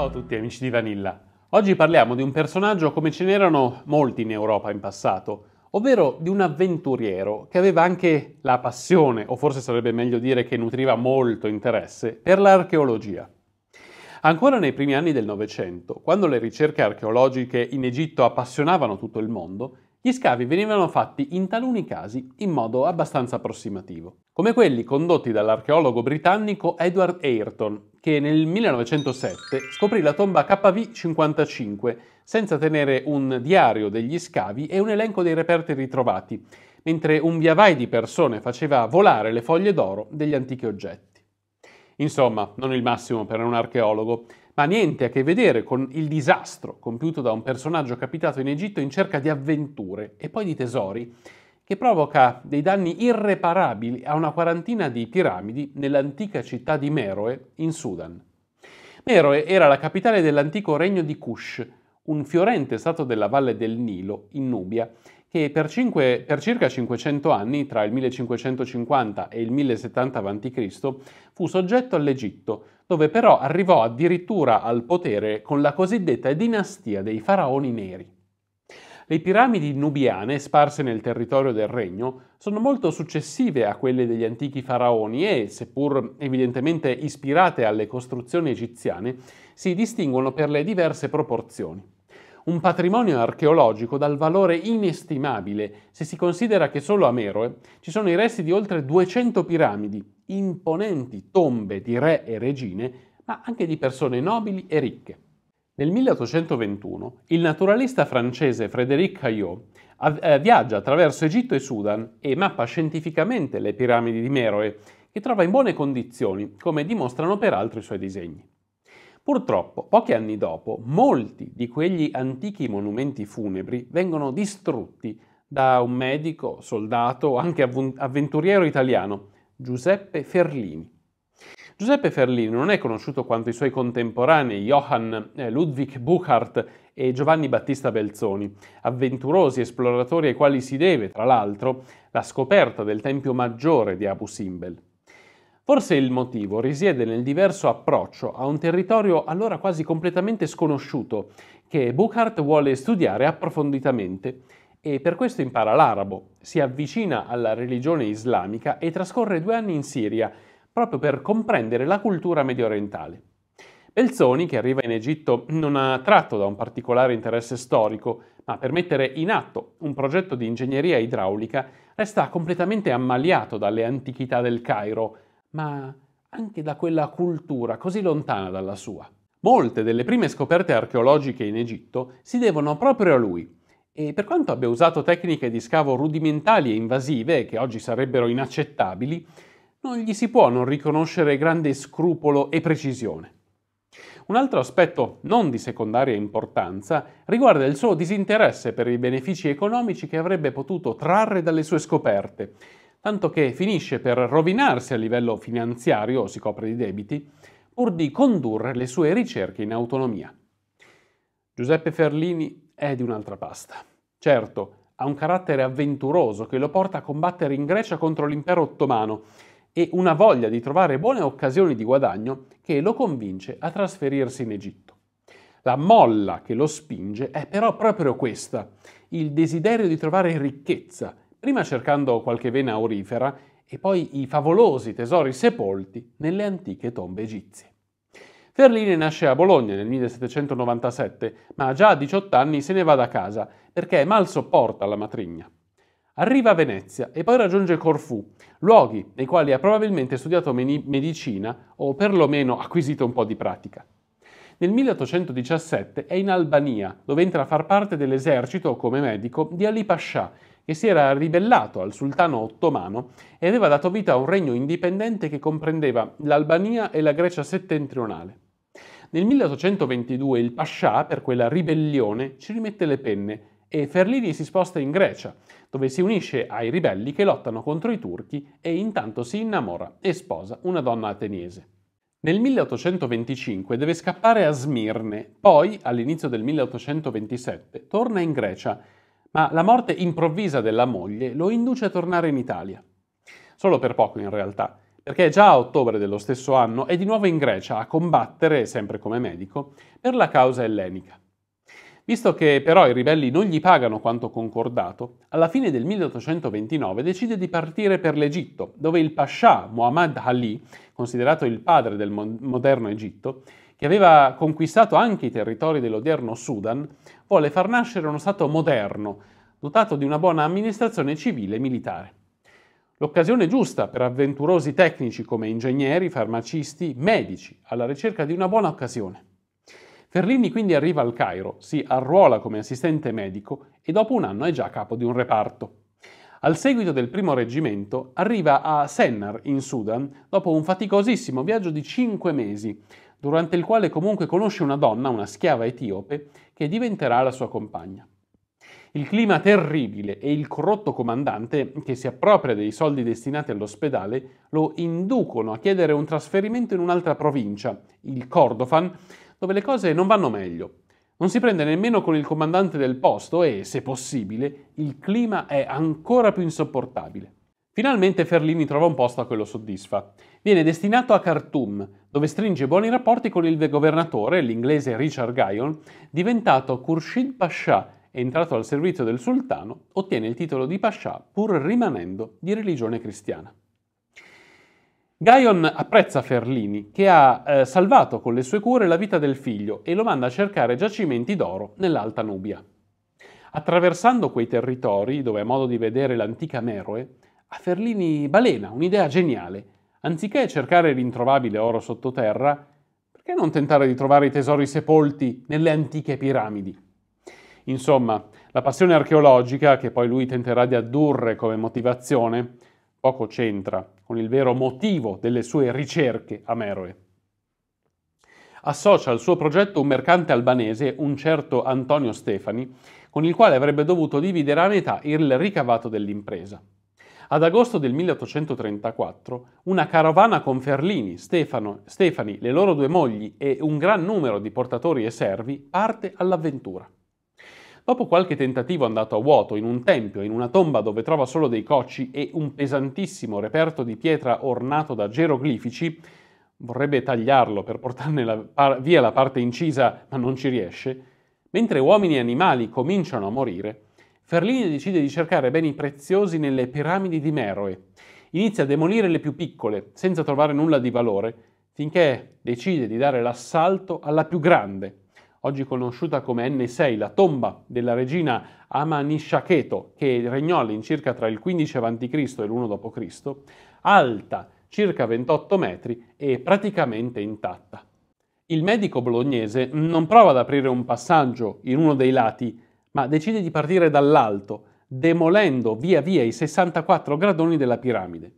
Ciao a tutti amici di Vanilla. Oggi parliamo di un personaggio come ce n'erano molti in Europa in passato, ovvero di un avventuriero che aveva anche la passione, o forse sarebbe meglio dire che nutriva molto interesse, per l'archeologia. Ancora nei primi anni del Novecento, quando le ricerche archeologiche in Egitto appassionavano tutto il mondo, gli scavi venivano fatti in taluni casi in modo abbastanza approssimativo, come quelli condotti dall'archeologo britannico Edward Ayrton che nel 1907 scoprì la tomba KV55 senza tenere un diario degli scavi e un elenco dei reperti ritrovati, mentre un via vai di persone faceva volare le foglie d'oro degli antichi oggetti. Insomma, non il massimo per un archeologo, ma niente a che vedere con il disastro compiuto da un personaggio capitato in Egitto in cerca di avventure e poi di tesori, che provoca dei danni irreparabili a una quarantina di piramidi nell'antica città di Meroe, in Sudan. Meroe era la capitale dell'antico regno di Kush, un fiorente stato della valle del Nilo, in Nubia, che per, cinque, per, circa 500 anni, tra il 1550 e il 1070 a.C., fu soggetto all'Egitto, dove però arrivò addirittura al potere con la cosiddetta dinastia dei faraoni neri. Le piramidi nubiane, sparse nel territorio del regno, sono molto successive a quelle degli antichi faraoni e, seppur evidentemente ispirate alle costruzioni egiziane, si distinguono per le diverse proporzioni un patrimonio archeologico dal valore inestimabile se si considera che solo a Meroe ci sono i resti di oltre 200 piramidi, imponenti tombe di re e regine, ma anche di persone nobili e ricche. Nel 1821 il naturalista francese Frédéric Caillot eh, viaggia attraverso Egitto e Sudan e mappa scientificamente le piramidi di Meroe, che trova in buone condizioni, come dimostrano peraltro i suoi disegni. Purtroppo, pochi anni dopo, molti di quegli antichi monumenti funebri vengono distrutti da un medico, soldato, anche avventuriero italiano, Giuseppe Ferlini. Giuseppe Ferlini non è conosciuto quanto i suoi contemporanei Johann eh, Ludwig Buchart e Giovanni Battista Belzoni, avventurosi esploratori ai quali si deve, tra l'altro, la scoperta del Tempio Maggiore di Abu Simbel. Forse il motivo risiede nel diverso approccio a un territorio allora quasi completamente sconosciuto che Buchart vuole studiare approfonditamente e per questo impara l'arabo, si avvicina alla religione islamica e trascorre due anni in Siria, proprio per comprendere la cultura medio orientale. Belzoni, che arriva in Egitto non attratto da un particolare interesse storico, ma per mettere in atto un progetto di ingegneria idraulica, resta completamente ammaliato dalle antichità del Cairo, ma anche da quella cultura così lontana dalla sua. Molte delle prime scoperte archeologiche in Egitto si devono proprio a lui e per quanto abbia usato tecniche di scavo rudimentali e invasive che oggi sarebbero inaccettabili, non gli si può non riconoscere grande scrupolo e precisione. Un altro aspetto non di secondaria importanza riguarda il suo disinteresse per i benefici economici che avrebbe potuto trarre dalle sue scoperte, tanto che finisce per rovinarsi a livello finanziario, si copre di debiti, pur di condurre le sue ricerche in autonomia. Giuseppe Ferlini è di un'altra pasta. Certo, ha un carattere avventuroso che lo porta a combattere in Grecia contro l'impero ottomano, e una voglia di trovare buone occasioni di guadagno che lo convince a trasferirsi in Egitto. La molla che lo spinge è però proprio questa, il desiderio di trovare ricchezza, prima cercando qualche vena aurifera e poi i favolosi tesori sepolti nelle antiche tombe egizie. Ferline nasce a Bologna nel 1797, ma già a 18 anni se ne va da casa perché mal sopporta la matrigna. Arriva a Venezia e poi raggiunge Corfù, luoghi nei quali ha probabilmente studiato medicina o perlomeno acquisito un po' di pratica. Nel 1817 è in Albania, dove entra a far parte dell'esercito come medico di Ali Pascià, che si era ribellato al sultano ottomano e aveva dato vita a un regno indipendente che comprendeva l'Albania e la Grecia settentrionale. Nel 1822 il Pascià, per quella ribellione, ci rimette le penne e Ferlini si sposta in Grecia, dove si unisce ai ribelli che lottano contro i turchi e intanto si innamora e sposa una donna ateniese. Nel 1825 deve scappare a Smirne, poi all'inizio del 1827 torna in Grecia, ma la morte improvvisa della moglie lo induce a tornare in Italia. Solo per poco in realtà, perché già a ottobre dello stesso anno è di nuovo in Grecia a combattere, sempre come medico, per la causa ellenica. Visto che però i ribelli non gli pagano quanto concordato, alla fine del 1829 decide di partire per l'Egitto, dove il pascià Muhammad Ali, considerato il padre del moderno Egitto, che aveva conquistato anche i territori dell'odierno Sudan, vuole far nascere uno Stato moderno, dotato di una buona amministrazione civile e militare. L'occasione giusta per avventurosi tecnici come ingegneri, farmacisti, medici, alla ricerca di una buona occasione. Ferlini quindi arriva al Cairo, si arruola come assistente medico e dopo un anno è già capo di un reparto. Al seguito del primo reggimento arriva a Sennar in Sudan dopo un faticosissimo viaggio di cinque mesi, durante il quale comunque conosce una donna, una schiava etiope, che diventerà la sua compagna. Il clima terribile e il corrotto comandante, che si appropria dei soldi destinati all'ospedale, lo inducono a chiedere un trasferimento in un'altra provincia, il Cordofan, dove le cose non vanno meglio. Non si prende nemmeno con il comandante del posto e, se possibile, il clima è ancora più insopportabile. Finalmente Ferlini trova un posto a cui lo soddisfa. Viene destinato a Khartoum, dove stringe buoni rapporti con il governatore, l'inglese Richard Guyon, diventato Khurshid Pasha, entrato al servizio del sultano, ottiene il titolo di Pasha pur rimanendo di religione cristiana. Gaion apprezza Ferlini, che ha eh, salvato con le sue cure la vita del figlio e lo manda a cercare giacimenti d'oro nell'Alta Nubia. Attraversando quei territori, dove ha modo di vedere l'antica Meroe, a Ferlini balena un'idea geniale. Anziché cercare l'introvabile oro sottoterra, perché non tentare di trovare i tesori sepolti nelle antiche piramidi? Insomma, la passione archeologica, che poi lui tenterà di addurre come motivazione, poco c'entra con il vero motivo delle sue ricerche a Meroe. Associa al suo progetto un mercante albanese, un certo Antonio Stefani, con il quale avrebbe dovuto dividere a metà il ricavato dell'impresa. Ad agosto del 1834 una carovana con Ferlini, Stefano, Stefani, le loro due mogli e un gran numero di portatori e servi parte all'avventura. Dopo qualche tentativo andato a vuoto in un tempio, in una tomba dove trova solo dei cocci e un pesantissimo reperto di pietra ornato da geroglifici, vorrebbe tagliarlo per portarne la via la parte incisa, ma non ci riesce, mentre uomini e animali cominciano a morire, Ferlini decide di cercare beni preziosi nelle piramidi di Meroe. Inizia a demolire le più piccole, senza trovare nulla di valore, finché decide di dare l'assalto alla più grande, oggi conosciuta come N6, la tomba della regina Amanishaketo, che regnò all'incirca tra il 15 a.C. e l'1 d.C., alta circa 28 metri e praticamente intatta. Il medico bolognese non prova ad aprire un passaggio in uno dei lati, ma decide di partire dall'alto, demolendo via via i 64 gradoni della piramide.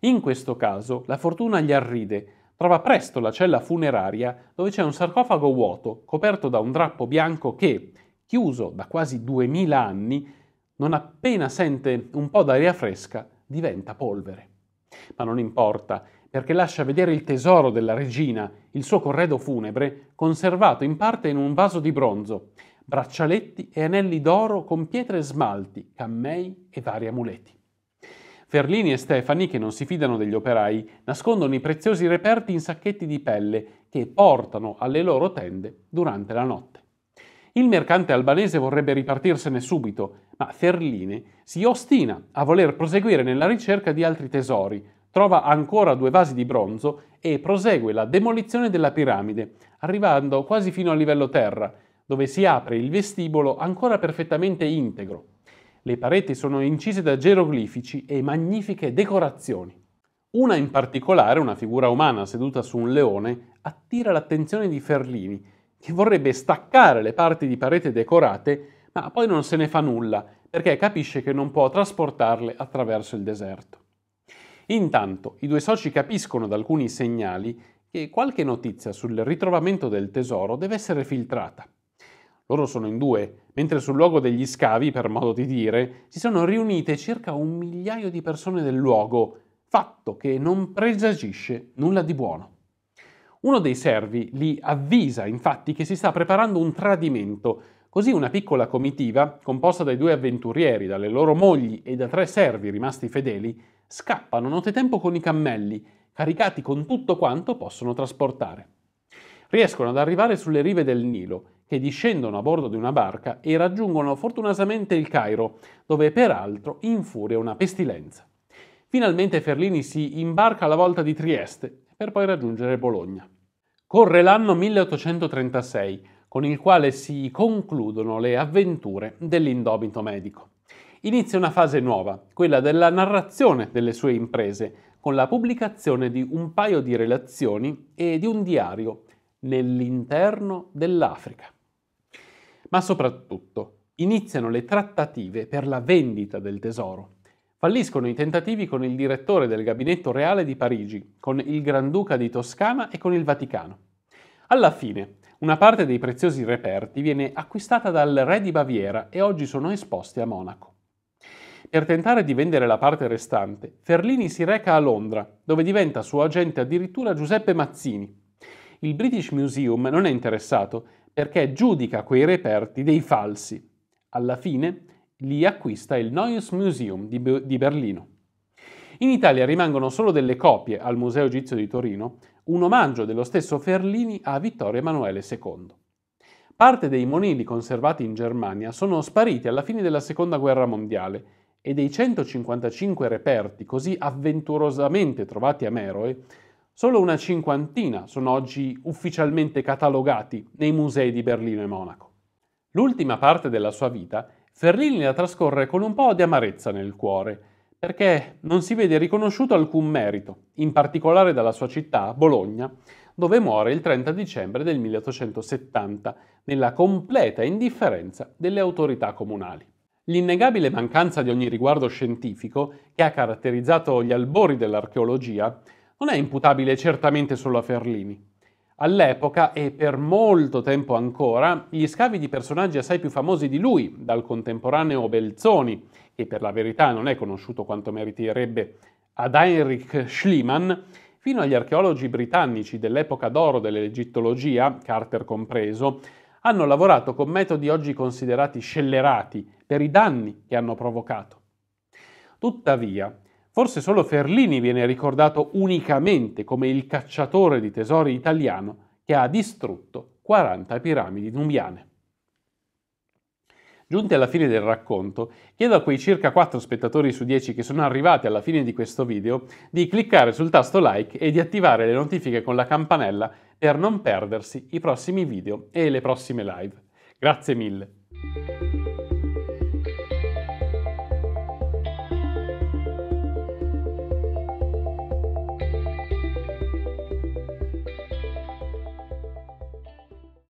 In questo caso la fortuna gli arride trova presto la cella funeraria dove c'è un sarcofago vuoto coperto da un drappo bianco che, chiuso da quasi duemila anni, non appena sente un po' d'aria fresca diventa polvere. Ma non importa, perché lascia vedere il tesoro della regina, il suo corredo funebre, conservato in parte in un vaso di bronzo, braccialetti e anelli d'oro con pietre e smalti, cammei e vari amuleti. Ferlini e Stefani, che non si fidano degli operai, nascondono i preziosi reperti in sacchetti di pelle che portano alle loro tende durante la notte. Il mercante albanese vorrebbe ripartirsene subito, ma Ferline si ostina a voler proseguire nella ricerca di altri tesori, trova ancora due vasi di bronzo e prosegue la demolizione della piramide, arrivando quasi fino al livello terra, dove si apre il vestibolo ancora perfettamente integro, le pareti sono incise da geroglifici e magnifiche decorazioni. Una in particolare, una figura umana seduta su un leone, attira l'attenzione di Ferlini, che vorrebbe staccare le parti di parete decorate, ma poi non se ne fa nulla, perché capisce che non può trasportarle attraverso il deserto. Intanto i due soci capiscono da alcuni segnali che qualche notizia sul ritrovamento del tesoro deve essere filtrata. Loro sono in due, mentre sul luogo degli scavi, per modo di dire, si sono riunite circa un migliaio di persone del luogo, fatto che non presagisce nulla di buono. Uno dei servi li avvisa infatti che si sta preparando un tradimento, così una piccola comitiva, composta dai due avventurieri, dalle loro mogli e da tre servi rimasti fedeli, scappano notetempo con i cammelli, caricati con tutto quanto possono trasportare riescono ad arrivare sulle rive del Nilo, che discendono a bordo di una barca e raggiungono fortunatamente il Cairo, dove peraltro infuria una pestilenza. Finalmente Ferlini si imbarca alla volta di Trieste per poi raggiungere Bologna. Corre l'anno 1836, con il quale si concludono le avventure dell'indomito medico. Inizia una fase nuova, quella della narrazione delle sue imprese, con la pubblicazione di un paio di relazioni e di un diario nell'interno dell'Africa. Ma soprattutto iniziano le trattative per la vendita del tesoro. Falliscono i tentativi con il direttore del gabinetto reale di Parigi, con il Granduca di Toscana e con il Vaticano. Alla fine, una parte dei preziosi reperti viene acquistata dal re di Baviera e oggi sono esposti a Monaco. Per tentare di vendere la parte restante, Ferlini si reca a Londra, dove diventa suo agente addirittura Giuseppe Mazzini, il British Museum non è interessato perché giudica quei reperti dei falsi. Alla fine li acquista il Neues Museum di, Be- di Berlino. In Italia rimangono solo delle copie al Museo Egizio di Torino, un omaggio dello stesso Ferlini a Vittorio Emanuele II. Parte dei monili conservati in Germania sono spariti alla fine della Seconda Guerra Mondiale e dei 155 reperti così avventurosamente trovati a Meroe Solo una cinquantina sono oggi ufficialmente catalogati nei musei di Berlino e Monaco. L'ultima parte della sua vita, Ferrini la trascorre con un po' di amarezza nel cuore, perché non si vede riconosciuto alcun merito, in particolare dalla sua città, Bologna, dove muore il 30 dicembre del 1870, nella completa indifferenza delle autorità comunali. L'innegabile mancanza di ogni riguardo scientifico che ha caratterizzato gli albori dell'archeologia non è imputabile certamente solo a Ferlini. All'epoca e per molto tempo ancora, gli scavi di personaggi assai più famosi di lui, dal contemporaneo Belzoni, che per la verità non è conosciuto quanto meriterebbe, ad Heinrich Schliemann, fino agli archeologi britannici dell'epoca d'oro dell'egittologia, Carter compreso, hanno lavorato con metodi oggi considerati scellerati per i danni che hanno provocato. Tuttavia, Forse solo Ferlini viene ricordato unicamente come il cacciatore di tesori italiano che ha distrutto 40 piramidi nubiane. Giunti alla fine del racconto, chiedo a quei circa 4 spettatori su 10 che sono arrivati alla fine di questo video di cliccare sul tasto like e di attivare le notifiche con la campanella per non perdersi i prossimi video e le prossime live. Grazie mille!